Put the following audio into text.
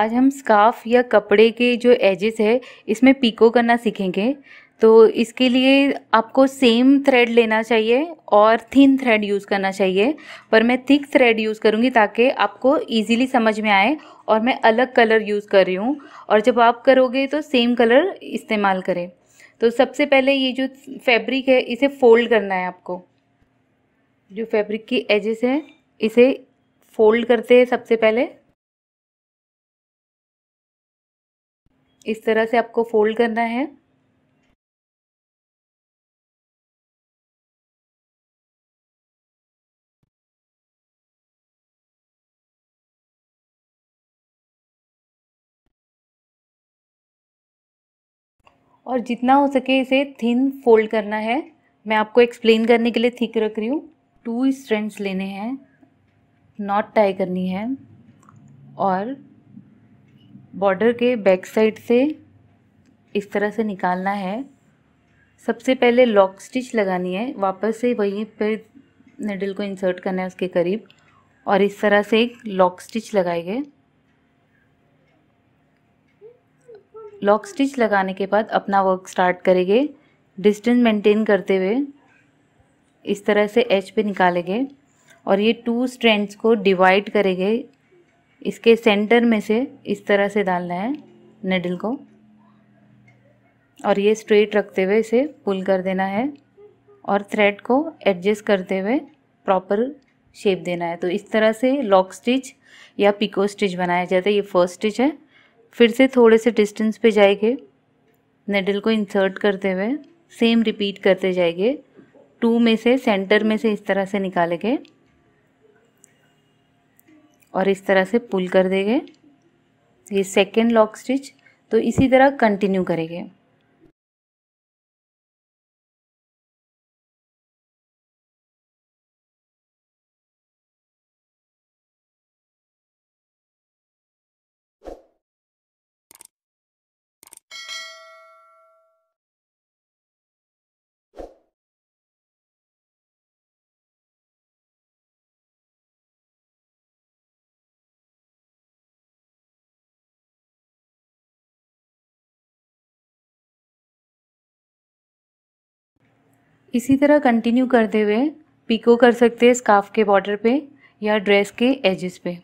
आज हम स्काफ या कपड़े के जो एजेस है इसमें पीको करना सीखेंगे तो इसके लिए आपको सेम थ्रेड लेना चाहिए और थिन थ्रेड यूज़ करना चाहिए पर मैं थिक थ्रेड यूज़ करूँगी ताकि आपको इजीली समझ में आए और मैं अलग कलर यूज़ कर रही हूँ और जब आप करोगे तो सेम कलर इस्तेमाल करें तो सबसे पहले ये जो फैब्रिक है इसे फोल्ड करना है आपको जो फैब्रिक की एजेस है इसे फोल्ड करते हैं सबसे पहले इस तरह से आपको फोल्ड करना है और जितना हो सके इसे थिन फोल्ड करना है मैं आपको एक्सप्लेन करने के लिए थिक रख रही हूँ टू स्ट्रेंड्स लेने हैं नॉट टाई करनी है और बॉर्डर के बैक साइड से इस तरह से निकालना है सबसे पहले लॉक स्टिच लगानी है वापस से वहीं पर निडल को इंसर्ट करना है उसके करीब और इस तरह से एक लॉक स्टिच लगाएंगे लॉक स्टिच लगाने के बाद अपना वर्क स्टार्ट करेंगे डिस्टेंस मेंटेन करते हुए इस तरह से एच पे निकालेंगे और ये टू स्ट्रैंड्स को डिवाइड करेंगे इसके सेंटर में से इस तरह से डालना है नेडल को और ये स्ट्रेट रखते हुए इसे पुल कर देना है और थ्रेड को एडजस्ट करते हुए प्रॉपर शेप देना है तो इस तरह से लॉक स्टिच या पिको स्टिच बनाया जाता है ये फर्स्ट स्टिच है फिर से थोड़े से डिस्टेंस पे जाएंगे नेडल को इंसर्ट करते हुए सेम रिपीट करते जाएंगे टू में से सेंटर में से इस तरह से निकालेंगे और इस तरह से पुल कर देंगे ये सेकेंड लॉक स्टिच तो इसी तरह कंटिन्यू करेंगे इसी तरह कंटिन्यू करते हुए पिको कर सकते हैं स्काफ के बॉर्डर पे या ड्रेस के एजेस पे